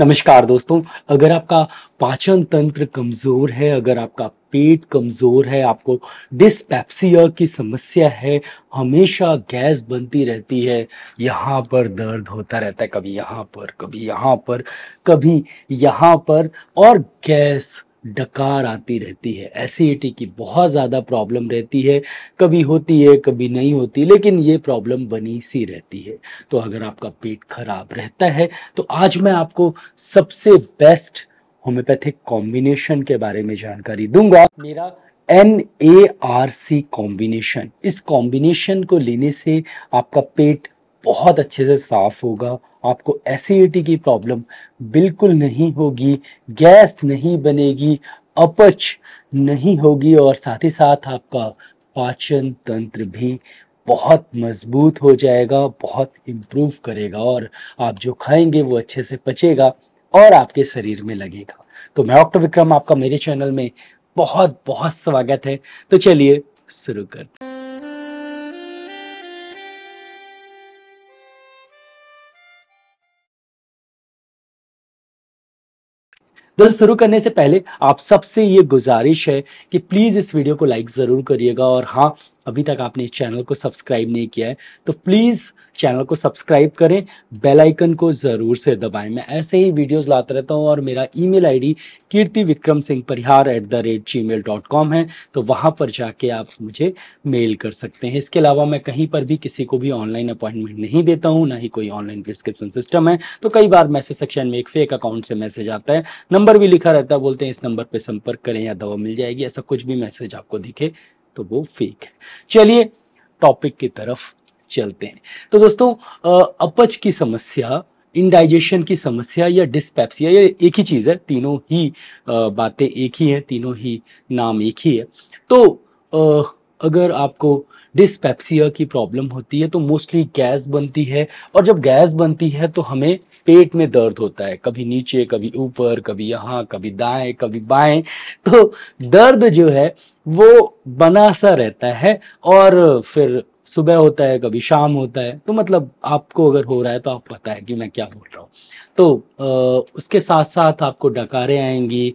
नमस्कार दोस्तों अगर आपका पाचन तंत्र कमज़ोर है अगर आपका पेट कमज़ोर है आपको डिस्पेप्सिया की समस्या है हमेशा गैस बनती रहती है यहाँ पर दर्द होता रहता है कभी यहाँ पर कभी यहाँ पर कभी यहाँ पर और गैस डकार आती रहती है एसिडिटी की बहुत ज़्यादा प्रॉब्लम रहती है कभी होती है कभी नहीं होती लेकिन ये प्रॉब्लम बनी सी रहती है तो अगर आपका पेट खराब रहता है तो आज मैं आपको सबसे बेस्ट होम्योपैथिक कॉम्बिनेशन के बारे में जानकारी दूंगा मेरा N A R C combination इस कॉम्बिनेशन को लेने से आपका पेट बहुत अच्छे से साफ होगा आपको एसिडिटी की प्रॉब्लम बिल्कुल नहीं होगी गैस नहीं बनेगी अपच नहीं होगी और साथ ही साथ आपका पाचन तंत्र भी बहुत मजबूत हो जाएगा बहुत इम्प्रूव करेगा और आप जो खाएंगे वो अच्छे से पचेगा और आपके शरीर में लगेगा तो मैं डॉक्टर विक्रम आपका मेरे चैनल में बहुत बहुत स्वागत है तो चलिए शुरू करते दोस्तों शुरू करने से पहले आप सबसे ये गुजारिश है कि प्लीज़ इस वीडियो को लाइक ज़रूर करिएगा और हाँ अभी तक आपने इस चैनल को सब्सक्राइब नहीं किया है तो प्लीज़ चैनल को सब्सक्राइब करें बेल आइकन को ज़रूर से दबाएं मैं ऐसे ही वीडियोस लाता रहता हूँ और मेरा email ID Kirti Vikram Singh Parihar at the rate Gmail dot com है तो वहां पर जाके आप मुझे मेल कर सकते हैं इसके अलावा मैं कहीं पर भी किसी को भी ऑनलाइन अपॉइंटमेंट नहीं देता हूँ ना ही कोई ऑनलाइन प्रिस्क्रिप्शन सिस्टम है तो कई बार मैसेज सेक्शन में एक फेक अकाउंट से मैसेज आता है नंबर भी लिखा रहता है बोलते हैं इस नंबर पर संपर्क करें या दवा मिल जाएगी ऐसा कुछ भी मैसेज आपको दिखे तो वो फेक है चलिए टॉपिक की तरफ चलते हैं तो दोस्तों अपच की समस्या इनडाइजेशन की समस्या या डिस्पेप्सिया ये एक ही चीज़ है तीनों ही बातें एक ही हैं तीनों ही नाम एक ही है तो अगर आपको डिस्पेप्सिया की प्रॉब्लम होती है तो मोस्टली गैस बनती है और जब गैस बनती है तो हमें पेट में दर्द होता है कभी नीचे कभी ऊपर कभी यहाँ कभी दाएं कभी बाएं तो दर्द जो है वो बना सा रहता है और फिर सुबह होता है कभी शाम होता है तो मतलब आपको अगर हो रहा है तो आप पता है कि मैं क्या बोल रहा हूँ तो आ, उसके साथ साथ आपको डकारें आएंगी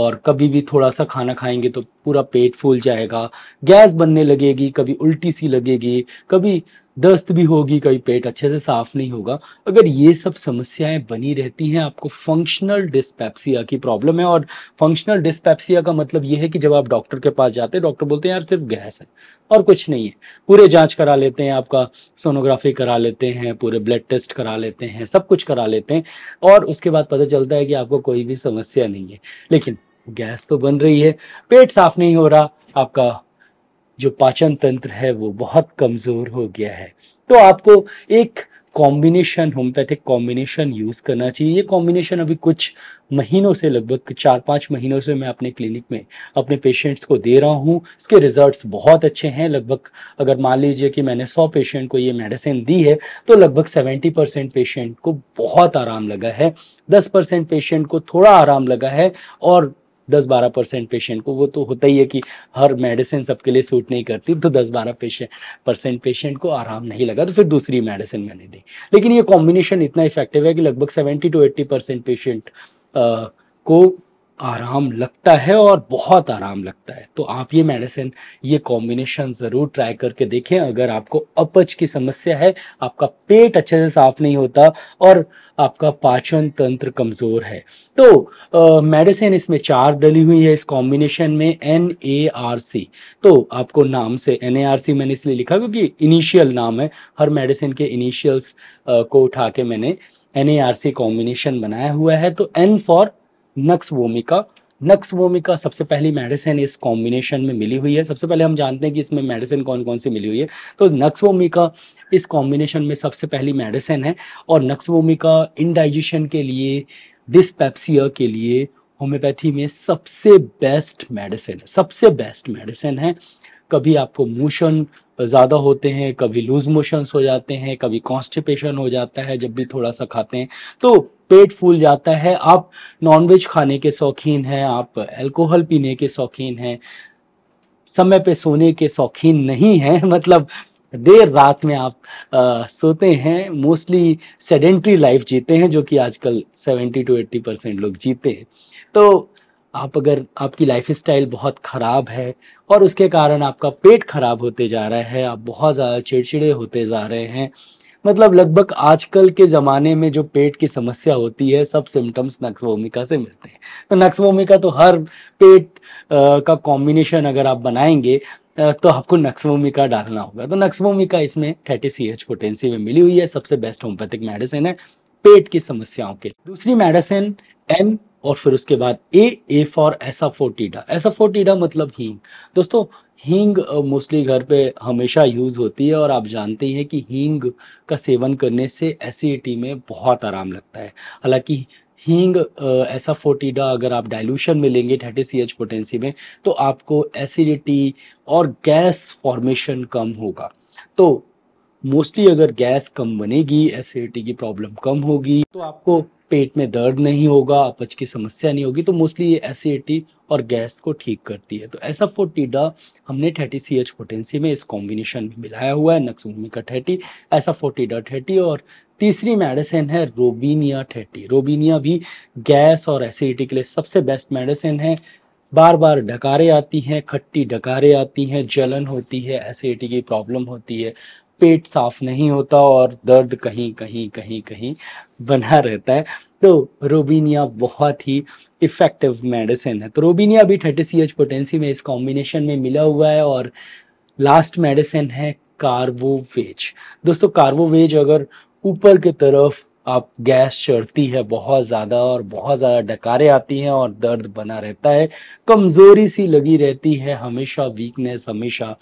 और कभी भी थोड़ा सा खाना खाएंगे तो पूरा पेट फूल जाएगा गैस बनने लगेगी कभी उल्टी सी लगेगी कभी दस्त भी होगी कभी पेट अच्छे से साफ नहीं होगा अगर ये सब समस्याएं बनी रहती हैं आपको फंक्शनल डिस्पैप्सिया की प्रॉब्लम है और फंक्शनल डिस्पैप्सिया का मतलब ये है कि जब आप डॉक्टर के पास जाते हैं डॉक्टर बोलते हैं यार सिर्फ गैस है और कुछ नहीं है पूरे जांच करा लेते हैं आपका सोनोग्राफी करा लेते हैं पूरे ब्लड टेस्ट करा लेते हैं सब कुछ करा लेते हैं और उसके बाद पता चलता है कि आपको कोई भी समस्या नहीं है लेकिन गैस तो बन रही है पेट साफ नहीं हो रहा आपका जो पाचन तंत्र है वो बहुत कमज़ोर हो गया है तो आपको एक कॉम्बिनेशन होम्योपैथिक कॉम्बिनेशन यूज़ करना चाहिए ये कॉम्बिनेशन अभी कुछ महीनों से लगभग चार पाँच महीनों से मैं अपने क्लिनिक में अपने पेशेंट्स को दे रहा हूँ इसके रिजल्ट्स बहुत अच्छे हैं लगभग अगर मान लीजिए कि मैंने 100 पेशेंट को ये मेडिसिन दी है तो लगभग 70 परसेंट पेशेंट को बहुत आराम लगा है 10 परसेंट पेशेंट को थोड़ा आराम लगा है और दस बारह परसेंट पेशेंट को वो तो होता ही है कि हर मेडिसिन सबके लिए सूट नहीं करती तो दस बारह परसेंट पेशेंट को आराम नहीं लगा तो फिर दूसरी मेडिसिन मैंने दी लेकिन ये कॉम्बिनेशन इतना इफेक्टिव है कि लगभग seventy two eighty percent patient को आराम लगता है और बहुत आराम लगता है तो आप ये मेडिसिन ये कॉम्बिनेशन ज़रूर ट्राई करके देखें अगर आपको अपच की समस्या है आपका पेट अच्छे से साफ नहीं होता और आपका पाचन तंत्र कमज़ोर है तो मेडिसिन इसमें चार डली हुई है इस कॉम्बिनेशन में एन ए आर सी तो आपको नाम से एन ए आर सी मैंने इसलिए लिखा क्योंकि इनिशियल नाम है हर मेडिसिन के इनिशियल्स को उठा के मैंने N A R C combination बनाया हुआ है तो N for nux vomica nux vomica सबसे पहली मेडिसिन इस कॉम्बिनेशन में मिली हुई है सबसे पहले हम जानते हैं कि इसमें मेडिसिन कौन कौन सी मिली हुई है तो नक्स वोमिका इस कॉम्बिनेशन में सबसे पहली मेडिसिन है और नक्स वोमिका इनडाइजेशन के लिए डिस्पेप्सिया के लिए होम्योपैथी में सबसे बेस्ट मेडिसिन सबसे बेस्ट मेडिसिन है कभी आपको मोशन ज़्यादा होते हैं कभी लूज मोशंस हो जाते हैं कभी कॉन्स्टिपेशन हो जाता है जब भी थोड़ा सा खाते हैं तो पेट फूल जाता है आप नॉनवेज खाने के शौकीन हैं आप अल्कोहल पीने के शौकीन हैं समय पे सोने के शौकीन नहीं हैं मतलब देर रात में आप आ, सोते हैं मोस्टली सेडेंट्री लाइफ जीते हैं जो कि आजकल सेवेंटी टू एट्टी परसेंट लोग जीते हैं तो आप अगर आपकी लाइफ स्टाइल बहुत ख़राब है और उसके कारण आपका पेट ख़राब होते जा रहा है आप बहुत ज़्यादा चिड़चिड़े होते जा रहे हैं मतलब लगभग आजकल के ज़माने में जो पेट की समस्या होती है सब सिम्टम्स नक्सभूमिका से मिलते हैं तो नक्सभूमिका तो हर पेट आ, का कॉम्बिनेशन अगर आप बनाएंगे तो आपको नक्सभूमिका डालना होगा तो नक्सभूमिका इसमें थर्टी सी एच पोटेंसी में मिली हुई है सबसे बेस्ट होम्योपैथिक मेडिसिन है पेट की समस्याओं के दूसरी मेडिसिन एन और फिर उसके बाद ए ए फॉर ऐसा फोर्टीडा ऐसा फोर्टीडा मतलब हींग दोस्तों हींग मोस्टली घर पे हमेशा यूज़ होती है और आप जानते हैं कि हींग का सेवन करने से एसिडिटी में बहुत आराम लगता है हालांकि हींग ऐसा फोर्टीडा अगर आप डाइल्यूशन में लेंगे थर्टी सी एच पोटेंसी में तो आपको एसिडिटी और गैस फॉर्मेशन कम होगा तो मोस्टली अगर गैस कम बनेगी एसिडिटी की प्रॉब्लम कम होगी तो आपको पेट में दर्द नहीं होगा अपच की समस्या नहीं होगी तो मोस्टली ये एसिडिटी और गैस को ठीक करती है तो ऐसा फोर्टीडा हमने थर्टी सी एच पोटेंसी में इस कॉम्बिनेशन में मिलाया हुआ है नक्सुमिका थर्टी ऐसा फोर्टीडा थर्टी और तीसरी मेडिसिन है रोबीनिया थर्टी रोबीनिया भी गैस और एसिडिटी के लिए सबसे बेस्ट मेडिसिन है बार बार डकारे आती हैं खट्टी डकारे आती हैं जलन होती है एसिडिटी की प्रॉब्लम होती है पेट साफ नहीं होता और दर्द कहीं कहीं कहीं कहीं बना रहता है तो रोबीनिया बहुत ही इफ़ेक्टिव मेडिसिन है तो रोबीनिया भी थर्टी सी एच पोटेंसी में इस कॉम्बिनेशन में मिला हुआ है और लास्ट मेडिसिन है कार्बोवेज दोस्तों कार्बोवेज अगर ऊपर की तरफ आप गैस चढ़ती है बहुत ज़्यादा और बहुत ज़्यादा डकारे आती हैं और दर्द बना रहता है कमज़ोरी सी लगी रहती है हमेशा वीकनेस हमेशा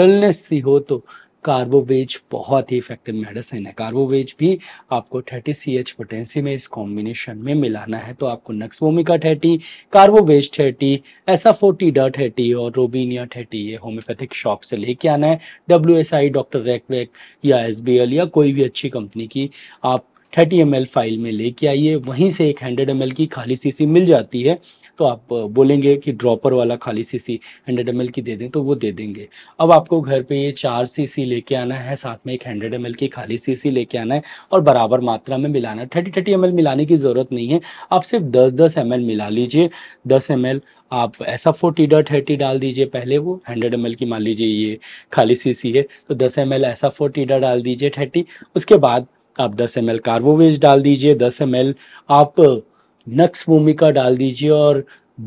डलनेस सी हो तो कार्बोवेज बहुत ही इफेक्टिव मेडिसिन है कार्बोवेज भी आपको थर्टी सी एच पोटेंसी में इस कॉम्बिनेशन में मिलाना है तो आपको नक्सवोमिका थर्टी कार्बोवेज थर्टी ऐसा फोर्टीडा थर्टी और रोबीनिया थर्टी ये होम्योपैथिक शॉप से लेके आना है W S I doctor Reckeweg या एस बी एल या कोई भी अच्छी कंपनी की आप थर्टी एम फाइल में लेके आइए वहीं से एक हंड्रेड एम की खाली सीसी मिल जाती है तो आप बोलेंगे कि ड्रॉपर वाला खाली सीसी हंड्रेड एम की दे दें तो वो दे देंगे अब आपको घर पे ये चार सीसी लेके आना है साथ में एक हंड्रेड एम की खाली सीसी लेके आना है और बराबर मात्रा में मिलाना है थर्टी थर्टी एम मिलाने की ज़रूरत नहीं है आप सिर्फ दस दस एम मिला लीजिए दस एम आप ऐसा फोर्टी डॉट थर्टी डाल दीजिए पहले वो हंड्रेड एम की मान लीजिए ये खाली सीसी है तो दस एम ऐसा फोर्टी डॉट डाल दीजिए थर्टी उसके बाद आप दस एम एल कार्बोवेज डाल दीजिए दस एम आप नक्स भूमिका डाल दीजिए और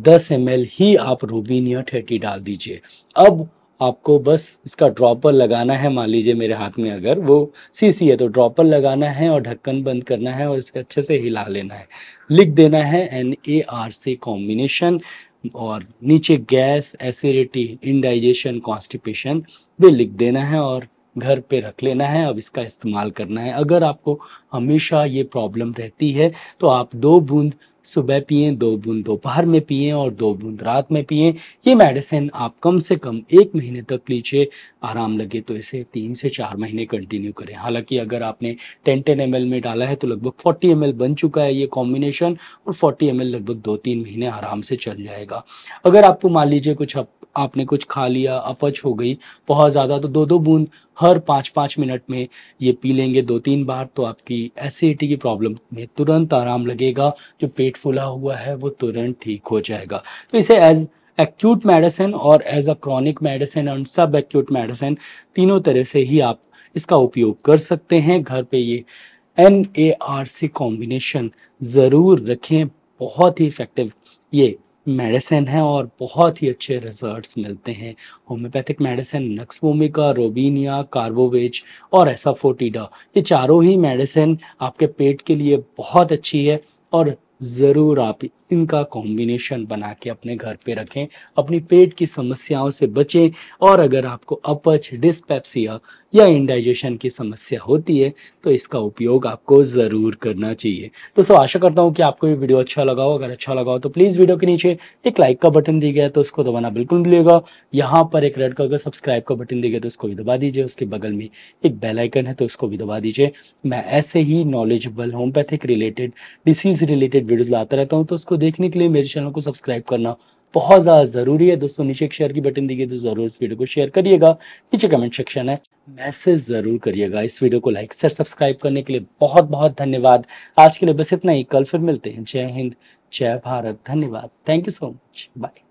10 एम ही आप रूबीन या ठेटी डाल दीजिए अब आपको बस इसका ड्रॉपर लगाना है मान लीजिए मेरे हाथ में अगर वो सीसी है तो ड्रॉपर लगाना है और ढक्कन बंद करना है और इसे अच्छे से हिला लेना है लिख देना है N A R C combination और नीचे गैस एसिडिटी इनडाइजेशन कॉन्स्टिपेशन भी लिख देना है और घर पे रख लेना है अब इसका इस्तेमाल करना है अगर आपको हमेशा ये प्रॉब्लम रहती है तो आप दो बूंद सुबह पिए दो बूंद दोपहर में पिए और दो बूंद रात में पिए ये मेडिसिन आप कम से कम एक महीने तक लीजिए आराम लगे तो इसे तीन से चार महीने कंटिन्यू करें हालांकि अगर आपने टेन टेन एम में डाला है तो लगभग फोर्टी एम बन चुका है ये कॉम्बिनेशन और फोर्टी एम लगभग दो तीन महीने आराम से चल जाएगा अगर आपको मान लीजिए कुछ आप, आपने कुछ खा लिया अपच हो गई बहुत ज़्यादा तो दो दो बूंद हर पाँच पाँच मिनट में ये पी लेंगे दो तीन बार तो आपकी एसिडिटी की प्रॉब्लम में तुरंत आराम लगेगा जो पेट फूला हुआ है वो तुरंत ठीक हो जाएगा तो इसे एज एक्यूट मेडिसिन और as a chronic medicine and sub acute medicine तीनों तरह से ही आप इसका उपयोग कर सकते हैं घर पे ये N A R C combination ज़रूर रखें बहुत ही इफ़ेक्टिव ये मेडिसिन है और बहुत ही अच्छे रिजल्ट्स मिलते हैं homeopathic medicine nux vomica robinia carbo veg और ऐसा फोटीडा ये चारों ही मेडिसिन आपके पेट के लिए बहुत अच्छी है और ज़रूर आप इनका कॉम्बिनेशन बना के अपने घर पे रखें अपनी पेट की समस्याओं से बचें और अगर आपको अपच डिस्पेप्सिया या इंडाइजेशन की समस्या होती है तो इसका उपयोग आपको ज़रूर करना चाहिए तो सो आशा करता हूँ कि आपको ये वीडियो अच्छा लगा हो अगर अच्छा लगा हो तो प्लीज़ वीडियो के नीचे एक लाइक का बटन दिया गया तो उसको दबाना बिल्कुल मिलेगा यहाँ पर एक रेड कलर का सब्सक्राइब का बटन दिया गया तो उसको भी दबा दीजिए उसके बगल में एक बेलाइकन है तो उसको भी दबा दीजिए मैं ऐसे ही knowledgeable homeopathic related disease related videos लाता रहता हूँ तो उसको देखने के लिए मेरे चैनल को सब्सक्राइब करना बहुत ज़्यादा ज़रूरी है दोस्तों नीचे एक शेयर की बटन दी गई तो ज़रूर इस वीडियो को शेयर करिएगा नीचे कमेंट सेक्शन है मैसेज ज़रूर करिएगा इस वीडियो को लाइक से सब्सक्राइब करने के लिए बहुत बहुत धन्यवाद आज के लिए बस इतना ही कल फिर मिलते हैं जय हिंद जय भारत धन्यवाद thank you so much bye